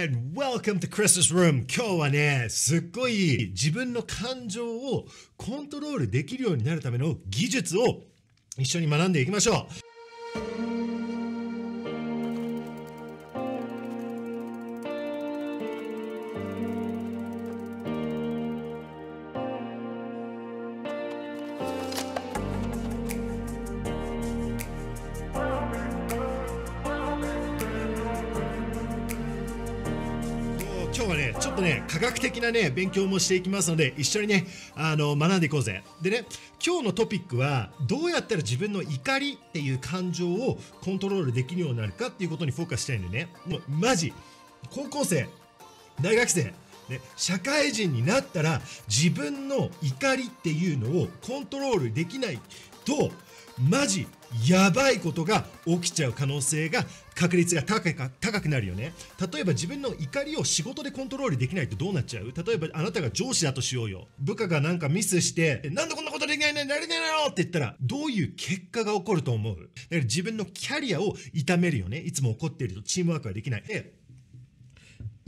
and welcome to Chris's Room! 今日はね、すっごい自分の感情をコントロールできるようになるための技術を一緒に学んでいきましょうなね、勉強もしていきますので、一緒にね、あの、学んでいこうぜ。でね、今日のトピックは、どうやったら自分の怒りっていう感情をコントロールできるようになるかっていうことにフォーカスしたいんでね。もう、マジ、高校生、大学生、ね、社会人になったら自分の怒りっていうのをコントロールできないとマジやばいことが起きちゃう可能性が確率が高くなるよね例えば自分の怒りを仕事でコントロールできないとどうなっちゃう例えばあなたが上司だとしようよ部下がなんかミスしてなんでこんなことできないのになれないのって言ったらどういう結果が起こると思うだから自分のキャリアを痛めるよねいつも怒っているとチームワークができないで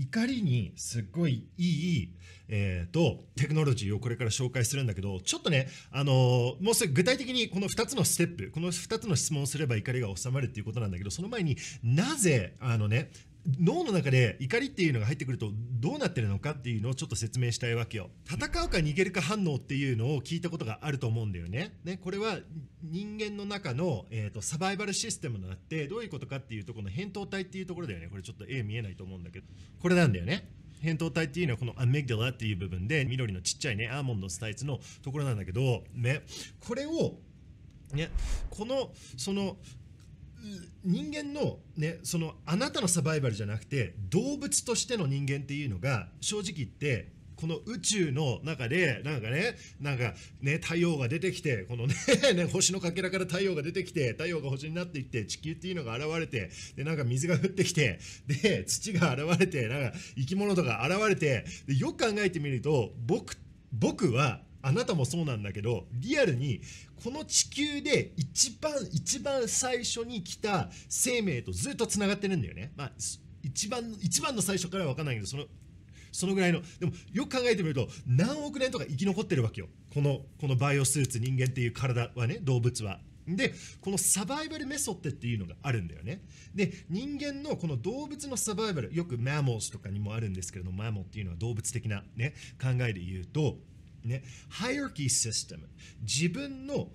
怒りにすっごいいい、えーと、テクノロジーをこれから紹介するんだけどちょっとね、あのー、もうすぐ具体的にこの2つのステップこの2つの質問をすれば怒りが収まるっていうことなんだけどその前になぜあのね脳の中で怒りっていうのが入ってくるとどうなってるのかっていうのをちょっと説明したいわけよ戦うか逃げるか反応っていうのを聞いたことがあると思うんだよねねこれは人間の中の、えーと、サバイバルシステムがあってどういうことかっていうとこの扁桃体っていうところだよねこれちょっと絵見えないと思うんだけどこれなんだよね扁桃体っていうのはこのアメグデラっていう部分で緑のちっちゃいねアーモンドのスタイツのところなんだけどねこれをね、このその人間の,、ね、そのあなたのサバイバルじゃなくて動物としての人間っていうのが正直言ってこの宇宙の中でなんかねなんかね太陽が出てきてこのね 星のかけらから太陽が出てきて太陽が星になっていって地球っていうのが現れてでなんか水が降ってきてで土が現れてなんか生き物とか現れてでよく考えてみると僕僕はあなたもそうなんだけどリアルにこの地球で一番一番最初に来た生命とずっとつながってるんだよね、まあ、一番一番の最初からは分かんないけどそのそのぐらいのでもよく考えてみると何億年とか生き残ってるわけよこのこのバイオスーツ人間っていう体はね動物は。でこのサバイバルメソッドっていうのがあるんだよね。で人間のこの動物のサバイバルよくマモスとかにもあるんですけれどもマモっていうのは動物的な、ね、考えで言うとね、ハイアーキーシステム自分の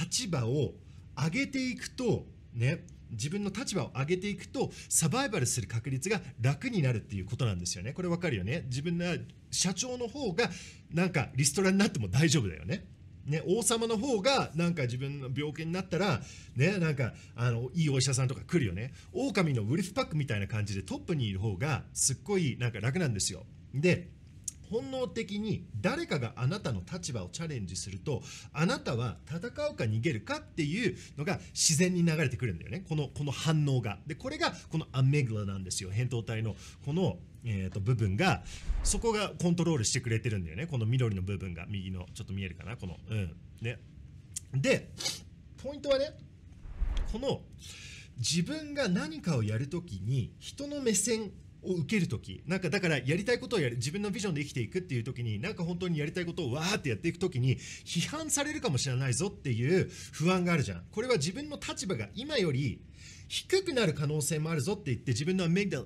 立場を上げていくと、ね、自分の立場を上げていくとサバイバルする確率が楽になるっていうことなんですよねこれわかるよね自分の社長の方がなんかリストラになっても大丈夫だよねね、王様の方がなんか自分の病気になったら、ね、なんかあのいいお医者さんとか来るよね狼のウルフパックみたいな感じでトップにいる方がすっごいなんか楽なんですよで本能的に誰かがあなたの立場をチャレンジするとあなたは戦うか逃げるかっていうのが自然に流れてくるんだよねこのこの反応がでこれがこのアメグラなんですよ扁桃体のこの、えーと、部分がそこがコントロールしてくれてるんだよねこの緑の部分が右のちょっと見えるかなこのうんねでポイントはねこの自分が何かをやるときに人の目線を受ける時なんかだからやりたいことをやる自分のビジョンで生きていくっていう時になんか本当にやりたいことをわーってやっていく時に批判されるかもしれないぞっていう不安があるじゃんこれは自分の立場が今より低くなる可能性もあるぞって言って自分のメディ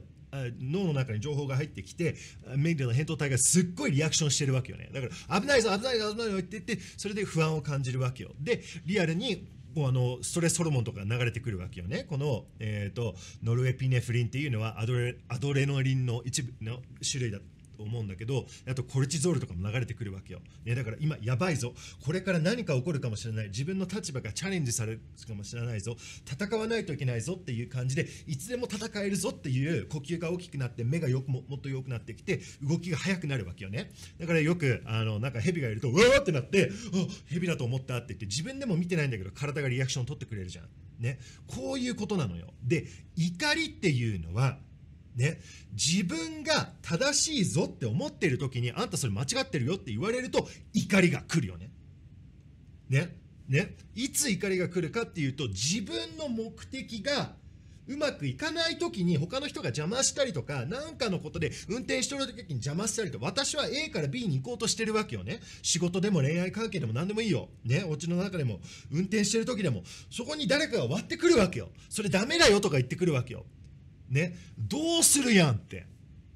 脳の中に情報が入ってきてメディアの扁桃体がすっごいリアクションしてるわけよねだから危ないぞ危ないぞ危ないぞって言ってそれで不安を感じるわけよでリアルに構あのストレスホルモンとか流れてくるわけよねこの、えーと、ノルエピネフリンっていうのはアドレアドレノリンの一部の種類だと思うんだけどあとコルチゾールとかも流れてくるわけよ、ね、だから今やばいぞこれから何か起こるかもしれない自分の立場がチャレンジされるかもしれないぞ戦わないといけないぞっていう感じでいつでも戦えるぞっていう呼吸が大きくなって目がよくももっと良くなってきて動きが速くなるわけよねだからよくあのなんか蛇がいるとうわーってなってあ蛇だと思ったって言って自分でも見てないんだけど体がリアクション取ってくれるじゃんねこういうことなのよで怒りっていうのはね、自分が正しいぞって思ってる時にあんたそれ間違ってるよって言われると怒りが来るよね。ねねいつ怒りが来るかっていうと自分の目的がうまくいかない時に他の人が邪魔したりとか何かのことで運転してる時に邪魔したりと私は A から B に行こうとしてるわけよね仕事でも恋愛関係でも何でもいいよねお家の中でも運転してる時でもそこに誰かが割ってくるわけよそれダメだよとか言ってくるわけよね、どうするやんって。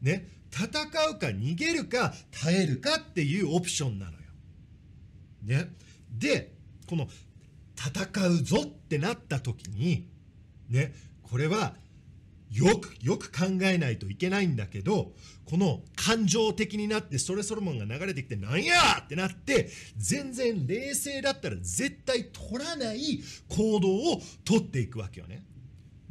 ね、戦うか逃げるか耐えるかっていうオプションなのよ。ね。で、この戦うぞってなった時に、ね、これはよくよく考えないといけないんだけど、この感情的になってストレスホルモンが流れてきてなんやってなって、全然冷静だったら絶対取らない行動を取っていくわけよね。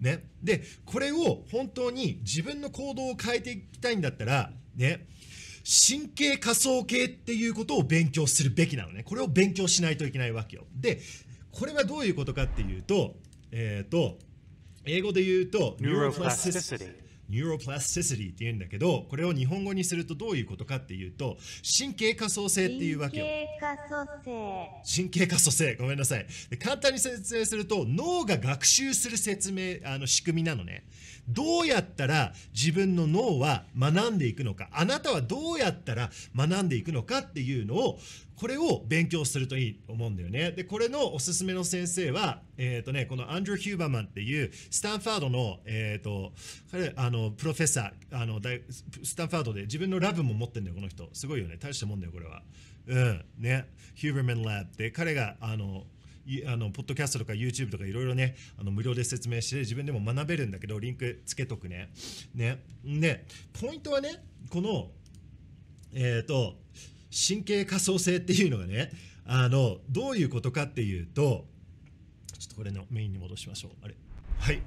ね、でこれを本当に自分の行動を変えていきたいんだったら、ね、神経仮想系っていうことを勉強するべきなのねこれを勉強しないといけないわけよでこれはどういうことかっていうと,、えーと、英語で言うとニューロプラスティシティって言うんだけどこれを日本語にするとどういうことかっていうと神経可塑性っていうわけよ神経可塑性ごめんなさい簡単に説明すると脳が学習する説明あの仕組みなのねどうやったら自分の脳は学んでいくのかあなたはどうやったら学んでいくのかっていうのをこれを勉強するといいと思うんだよね。で、これのおすすめの先生は、えっ、ー、とね、このアンドリュー・ヒューバーマンっていう、スタンファードの、えっ、ー、と、彼、あの、プロフェッサー、あの、スタンファードで自分のラブも持ってんだよ、この人。すごいよね。大したもんだよ、これは。うん。ね。ヒューバーマンラブで、彼が、あの、あのポッドキャストとか YouTube とかいろいろねあの無料で説明して自分でも学べるんだけどリンクつけとくね。ねでポイントはねこのえっ、ー、と神経仮想性っていうのがねあのどういうことかっていうとちょっとこれのメインに戻しましょうあれはい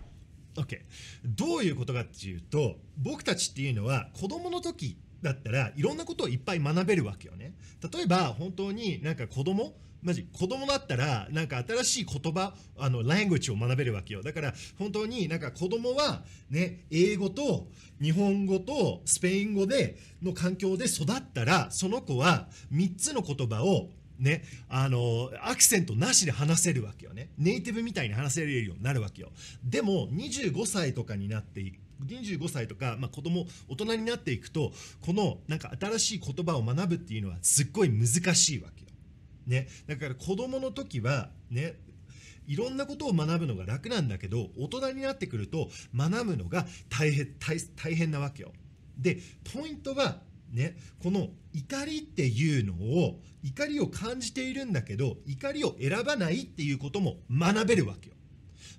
OK どういうことかっていうと僕たちっていうのは子供の時だったらいろんなことをいっぱい学べるわけよね例えば本当になんか子供マジ子供だったらなんか新しい言葉あのラングを学べるわけよだから本当になんか子供はね英語と日本語とスペイン語での環境で育ったらその子は3つの言葉をね、あのアクセントなしで話せるわけよねネイティブみたいに話せれるようになるわけよでも25歳とかになっていく25歳とか、まあ、子供大人になっていくとこのなんか新しい言葉を学ぶっていうのはすっごい難しいわけよね、だから子供の時はねいろんなことを学ぶのが楽なんだけど大人になってくると学ぶのが大変大変なわけよ。でポイントはね、この怒りっていうのを怒りを感じているんだけど怒りを選ばないっていうことも学べるわけよ。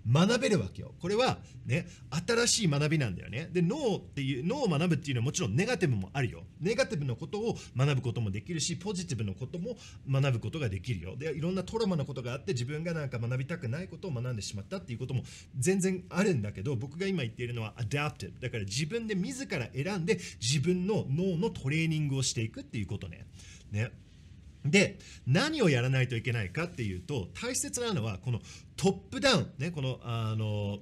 学べるわけよ。これはね、新しい学びなんだよね。で、脳っていう、脳を学ぶっていうのはもちろんネガティブもあるよ。ネガティブのことを学ぶこともできるし、ポジティブのことも学ぶことができるよ。で、いろんなトラマのことがあって、自分がなんか学びたくないことを学んでしまったっていうことも全然あるんだけど、僕が今言っているのは adaptive。だから自分で自ら選んで自分の脳のトレーニングをしていくっていうことね。ね。で何をやらないといけないかっていうと大切なのはこのトップダウン、ね、このあの、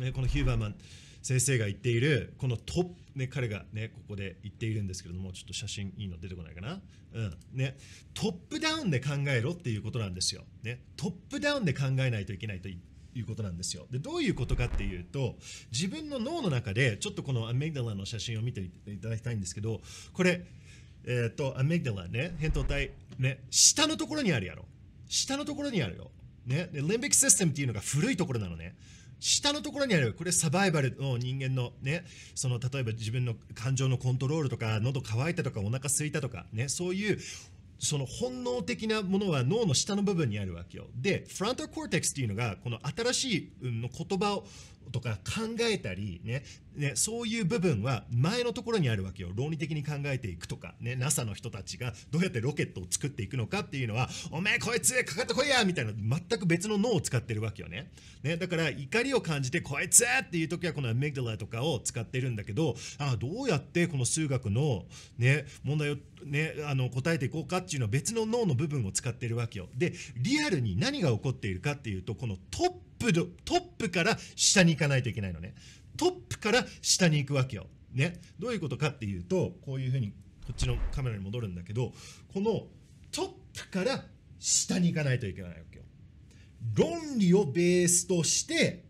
ね、このヒューバーマン先生が言っているこのトップね、彼が、ね、ここで言っているんですけれどもちょっと写真いいの出てこないかな、うんね、トップダウンで考えろっていうことなんですよ、ね、トップダウンで考えないといけないということなんですよでどういうことかっていうと自分の脳の中でちょっとこのアメグダラの写真を見ていただきたいんですけどこれえっ、ー、と、アミグダラね、扁桃体、ね、下のところにあるやろ。下のところにあるよ。ね、で、リンビックシステムっていうのが古いところなのね。下のところにあるこれサバイバルの人間のねその例えば自分の感情のコントロールとか喉乾いたとかお腹すいたとかねそういうその本能的なものは脳の下の部分にあるわけよでフロントコーテックスっていうのがこの新しい、うん、の言葉をとか考えたり、ねね、そういう部分は前のところにあるわけよ論理的に考えていくとか、ね、NASA の人たちがどうやってロケットを作っていくのかっていうのはおめえこいつかかってこいやみたいな全く別の脳を使ってるわけよねねだから怒りを感じてこいつっていう時はこのアメグドラとかを使ってるんだけどあどうやってこの数学の、ね、問題を、ね、あの答えていこうかっていうのは別の脳の部分を使ってるわけよでリアルに何が起こっているかっていうとこのトッププトップから下に行かないといけないのねトップから下に行くわけよ、ね、どういうことかっていうとこういうふうにこっちのカメラに戻るんだけどこのトップから下に行かないといけないわけよ論理をベースとして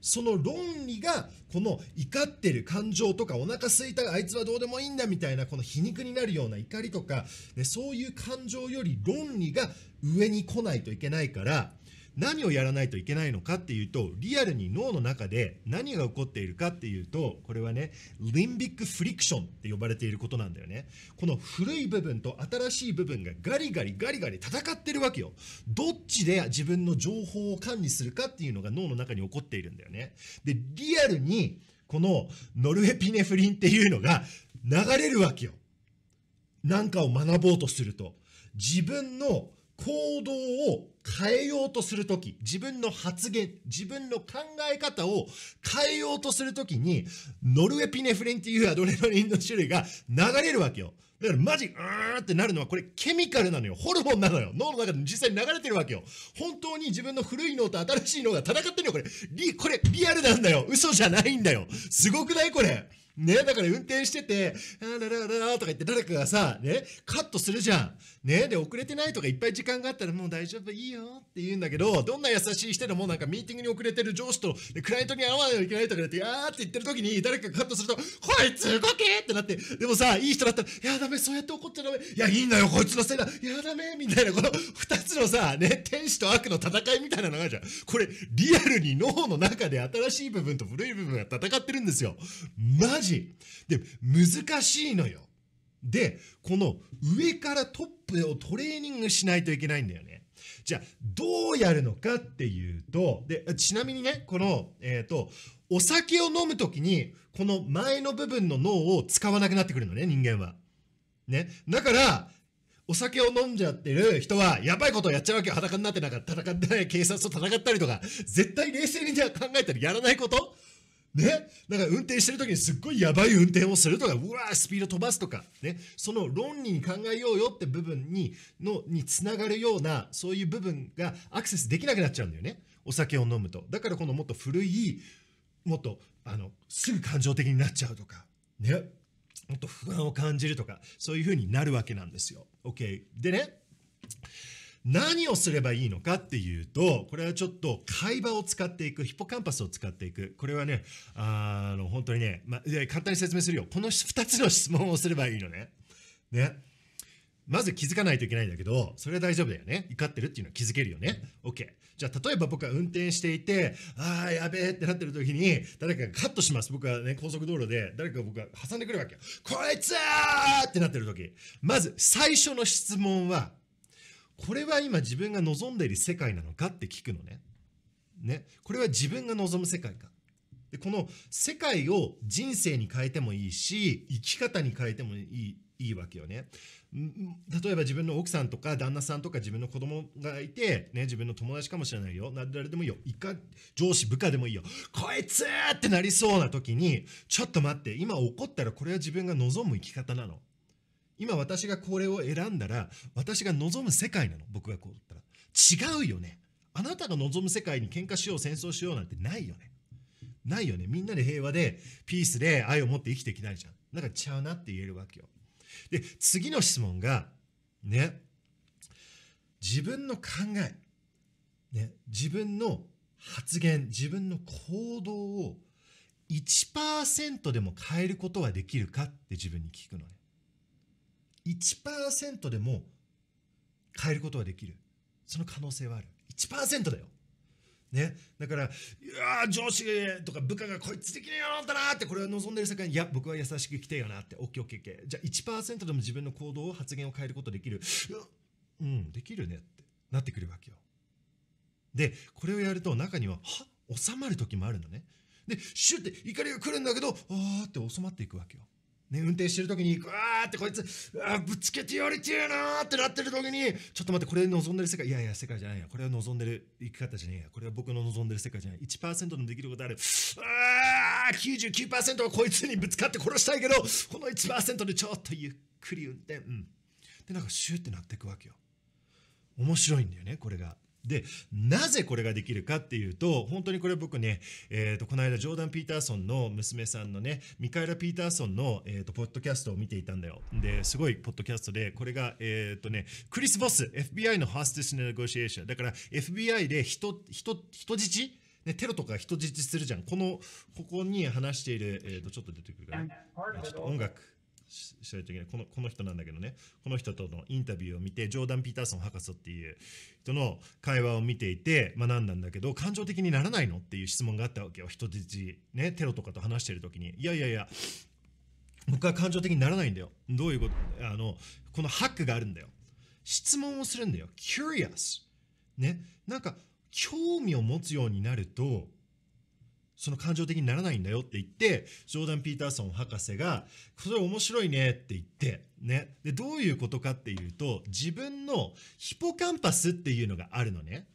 その論理がこの怒ってる感情とかお腹すいたあいつはどうでもいいんだみたいなこの皮肉になるような怒りとか、ね、そういう感情より論理が上に来ないといけないから何をやらないといけないのかっていうとリアルに脳の中で何が起こっているかっていうとこれはねリンビックフリクションって呼ばれていることなんだよねこの古い部分と新しい部分がガリガリガリガリ戦ってるわけよどっちで自分の情報を管理するかっていうのが脳の中に起こっているんだよねでリアルにこのノルエピネフリンっていうのが流れるわけよ何かを学ぼうとすると自分の行動を変えようとするとき、自分の発言、自分の考え方を変えようとするときに、ノルエピネフレンっていうアドレナリンの種類が流れるわけよ。だからマジ、うーってなるのはこれケミカルなのよ。ホルモンなのよ。脳の中で実際に流れてるわけよ。本当に自分の古い脳と新しい脳が戦ってるのよ。これ、リ、これリアルなんだよ。嘘じゃないんだよ。すごくないこれ。ね、だから運転してて、ららららとか言って誰かがさ、ね、カットするじゃん。ね、で、遅れてないとかいっぱい時間があったらもう大丈夫、いいよって言うんだけど、どんな優しい人でもなんかミーティングに遅れてる上司と、クライアントに会わないといけないとかって、あーって言ってる時に誰かがカットすると、こいつ動けってなって、でもさ、いい人だったら、いや、ダメ、そうやって怒っちゃダメ、いや、いいんだよ、こいつのせいだ、いや、だめ、みたいな、この二つのさ、ね、天使と悪の戦いみたいなのがあるじゃん。これ、リアルに脳の中で新しい部分と古い部分が戦ってるんですよ。マジしい。で、難しいのよ。で、この上からトップをトレーニングしないといけないんだよね。じゃあ、どうやるのかっていうと、で、ちなみにね、この、えっ、ー、と、お酒を飲む時に、この前の部分の脳を使わなくなってくるのね、人間は。ね。だから、お酒を飲んじゃってる人は、やばいことをやっちゃうわけよ。裸になってなんか戦っない。警察と戦ったりとか、絶対冷静にじゃあ考えたらやらないことね、だから運転してる時にすっごいやばい運転をするとかうわースピード飛ばすとか、ね、その論理に考えようよって部分にのにつながるようなそういう部分がアクセスできなくなっちゃうんだよねお酒を飲むとだからこのもっと古いもっとあのすぐ感情的になっちゃうとか、ね、もっと不安を感じるとかそういうふうになるわけなんですよ。OK、でね何をすればいいのかっていうとこれはちょっと会話を使っていくヒポカンパスを使っていくこれはねあの本当にね、まあ、簡単に説明するよこの2つの質問をすればいいのね。ねまず気づかないといけないんだけど、それは大丈夫だよね。怒ってるっていうのは気づけるよね。OK。じゃあ、例えば僕は運転していて、ああ、やべえってなってる時に、誰かがカットします。僕はね、高速道路で、誰かが僕が挟んでくるわけよ。こいつーってなってる時。まず、最初の質問は、これは今自分が望んでいる世界なのかって聞くのね。ね。これは自分が望む世界か。で、この世界を人生に変えてもいいし、生き方に変えてもいい、いいわけよね。例えば自分の奥さんとか旦那さんとか自分の子供がいて、ね、自分の友達かもしれないよ。誰でもいいよ。いか、上司、部下でもいいよ。こいつってなりそうな時に、ちょっと待って、今怒ったらこれは自分が望む生き方なの。今私がこれを選んだら私が望む世界なの僕がこう言ったら違うよねあなたが望む世界に喧嘩しよう戦争しようなんてないよねないよねみんなで平和でピースで愛を持って生きていきないじゃんだからちゃうなって言えるわけよで次の質問がね自分の考え、ね、自分の発言自分の行動を1%でも変えることはできるかって自分に聞くのね1%でも変えることができるその可能性はある1%だよね、だから、いや上司とか部下がこいつできねえよなったなってこれは望んでる世界にいや僕は優しく来てよなって OKOKOK じゃあ1%でも自分の行動を発言を変えることできるうんできるねってなってくるわけよでこれをやると中にはは収まる時もあるのねでシュッて怒りが来るんだけどあーって収まっていくわけよね、運転してる時に、うわーってこいつ、ぶつけてやりてえなーってなってる時に、ちょっと待って、これ望んでる世界、いやいや、世界じゃないや。これは望んでる生き方じゃねえや。これは僕の望んでる世界じゃない。1%のできることある。あー !99% はこいつにぶつかって殺したいけど、この1%でちょっとゆっくり運転。うん。で、なんかシューってなっていくわけよ。面白いんだよね、これが。でなぜこれができるかっていうと本当にこれ僕ね、えーと、この間ジョーダン・ピーターソンの娘さんのねミカエラ・ピーターソンの、えーと、ポッドキャストを見ていたんだよですごいポッドキャストでこれが、えーとね、クリス・ボス FBI のハースティス・ネゴシエーションだから FBI で人人人質ね、テロとか人質するじゃん。この、ここに話している、えっ、ー、と、ちょっと出てくるから、ちょっと音楽。しないといけないこのこの人なんだけどねこの人とのインタビューを見てジョーダン・ピーターソン博士っていう人の会話を見ていて学んだんだけど感情的にならないのっていう質問があったわけよ人質ねテロとかと話してる時にいやいやいや僕は感情的にならないんだよどういうことあのこのハックがあるんだよ質問をするんだよ curious ねなんか興味を持つようになるとその感情的にならないんだよって言って、ジョーダン・ピーターソン博士が、それ面白いねって言って、ね。で、どういうことかっていうと、自分のヒポカンパスっていうのがあるのね。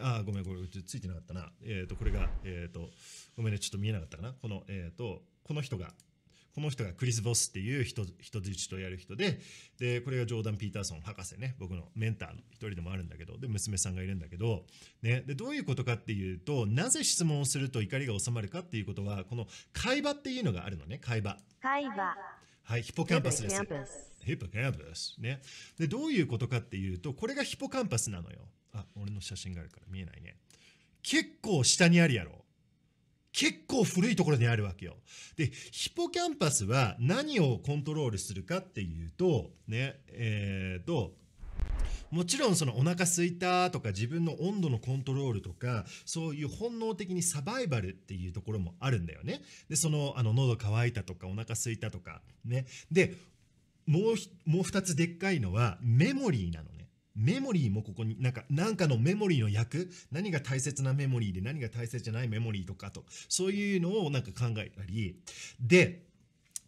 あ、ごめん、これ、ついてなかったな。えっ、ー、と、これが、えっ、ー、と、ごめんね、ちょっと見えなかったかな。この、えっ、ー、と、この人が、この人がクリス・ボスっていう人人質とやる人ででこれがジョーダン・ピーターソン博士ね僕のメンターの一人でもあるんだけどで娘さんがいるんだけど、ね、でどういうことかっていうとなぜ質問をすると怒りが収まるかっていうことはこの会話っていうのがあるのね会話。会話はい、ヒポキャンパスです。ヒポキャンパス。ね。で、どういうことかっていうと、これがヒポキャンパスなのよ。あ、俺の写真があるから見えないね。結構下にあるやろ。結構古いところにあるわけよ。で、ヒポキャンパスは何をコントロールするかっていうと、ね、えっ、ー、と、もちろんそのお腹すいたとか自分の温度のコントロールとかそういう本能的にサバイバルっていうところもあるんだよね。でそのあの喉乾いたとかお腹すいたとかね。でもうもう2つでっかいのはメモリーなのメモリーもここになんか、なんかのメモリーの役、何が大切なメモリーで何が大切じゃないメモリーとかと、そういうのをなんか考えたり、で、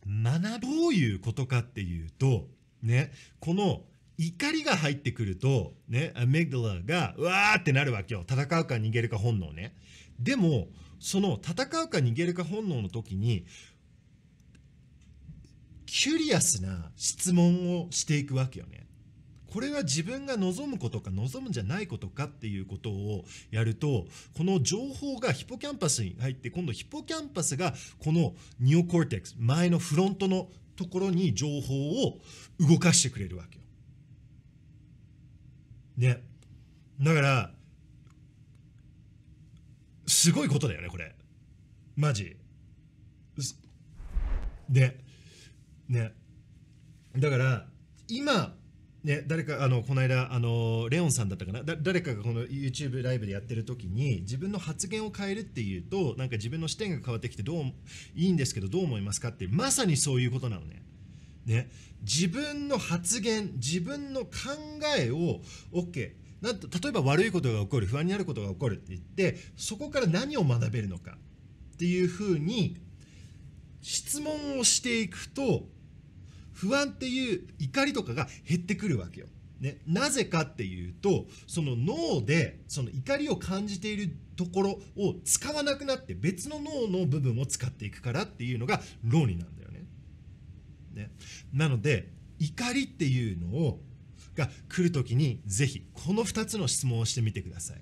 学どういうことかっていうと、ね、この怒りが入ってくると、ね、アメグラが、うわーってなるわけよ。戦うか逃げるか本能ね。でも、その戦うか逃げるか本能の時に、キュリアスな質問をしていくわけよね。これが自分が望むことか望むんじゃないことかっていうことをやるとこの情報がヒポキャンパスに入って今度ヒポキャンパスがこのニオコーテックス前のフロントのところに情報を動かしてくれるわけよ。ね。だからすごいことだよねこれ。マジ。でね。だから今ね、誰かあのこの間あのレオンさんだったかな誰かがこの YouTube ライブでやってる時に自分の発言を変えるっていうとなんか自分の視点が変わってきてどういいんですけどどう思いますかってまさにそういうことなのね。ね自分の発言自分の考えを OK なん例えば悪いことが起こる不安になることが起こるって言ってそこから何を学べるのかっていうふうに質問をしていくと不安っていう怒りとかが減ってくるわけよ。ね、なぜかっていうとその脳でその怒りを感じているところを使わなくなって別の脳の部分を使っていくからっていうのが論理なんだよね。ねなので怒りっていうのをが来る時に是非この2つの質問をしてみてください。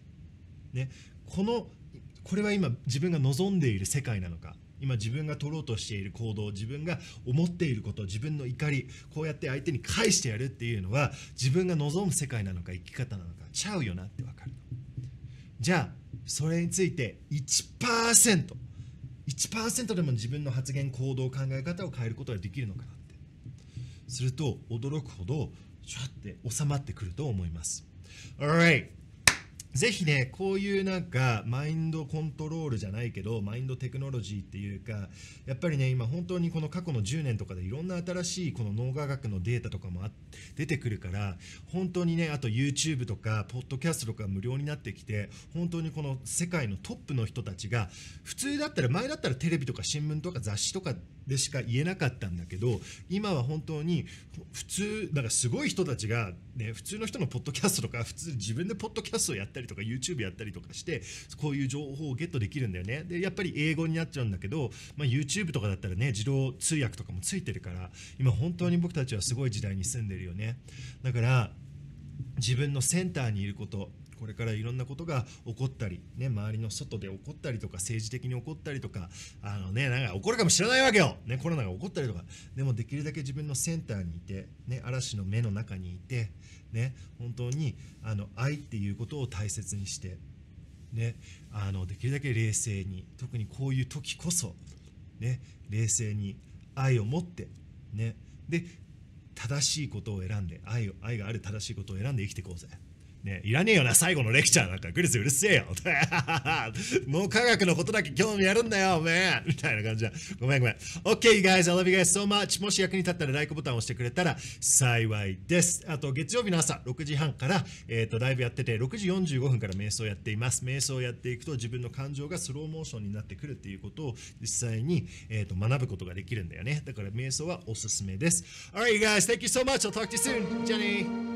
ね、このこれは今自分が望んでいる世界なのか今自分が取ろうとしている行動自分が思っていること自分の怒りこうやって相手に返してやるっていうのは自分が望む世界なのか生き方なのかちゃうよなって分かるじゃあそれについて 1%1% 1%でも自分の発言行動考え方を変えることができるのかなってすると驚くほどちょって収まってくると思います Alright ぜひね、こういうなんか、マインドコントロールじゃないけど、マインドテクノロジーっていうか、やっぱりね、今本当にこの過去の10年とかでいろんな新しいこの脳科学のデータとかも出てくるから、本当にね、あと YouTube とか、ポッドキャストとか無料になってきて、本当にこの世界のトップの人たちが、普通だったら、前だったらテレビとか新聞とか雑誌とかでしか言えなかったんだけど今は本当に普通だからすごい人たちが、ね、普通の人のポッドキャストとか普通自分でポッドキャストをやったりとか YouTube やったりとかしてこういう情報をゲットできるんだよねでやっぱり英語になっちゃうんだけど、まあ、YouTube とかだったらね自動通訳とかもついてるから今本当に僕たちはすごい時代に住んでるよねだから自分のセンターにいることこれからいろんなことが起こったり、ね、周りの外で起こったりとか政治的に起こったりとかあの、ね、なんか起こるかもしれないわけよ、ね、コロナが起こったりとかでもできるだけ自分のセンターにいて、ね、嵐の目の中にいて、ね、本当にあの愛っていうことを大切にして、ね、あのできるだけ冷静に特にこういう時こそ、ね、冷静に愛を持って、ね、で正しいことを選んで愛を愛がある正しいことを選んで生きていこうぜ。ね、いらねえよな、最後のレクチャーなんか、グリスうるせえよ。もう科学のことだけ興味あるんだよ、おめえ。みたいな感じだ。ごめんごめん。OK, you guys, I love you guys so much. もし役に立ったら、LIKE ボタンを押してくれたら幸いです。あと、月曜日の朝、6時半から、えっ、ー、と、ライブやってて、6時45分から瞑想やっています。瞑想をやっていくと、自分の感情がスローモーションになってくるっていうことを、実際に、えっ、ー、と、学ぶことができるんだよね。だから、瞑想はおすすめです。Alright, you guys, thank you so much. I'll talk to you soon. Jenny!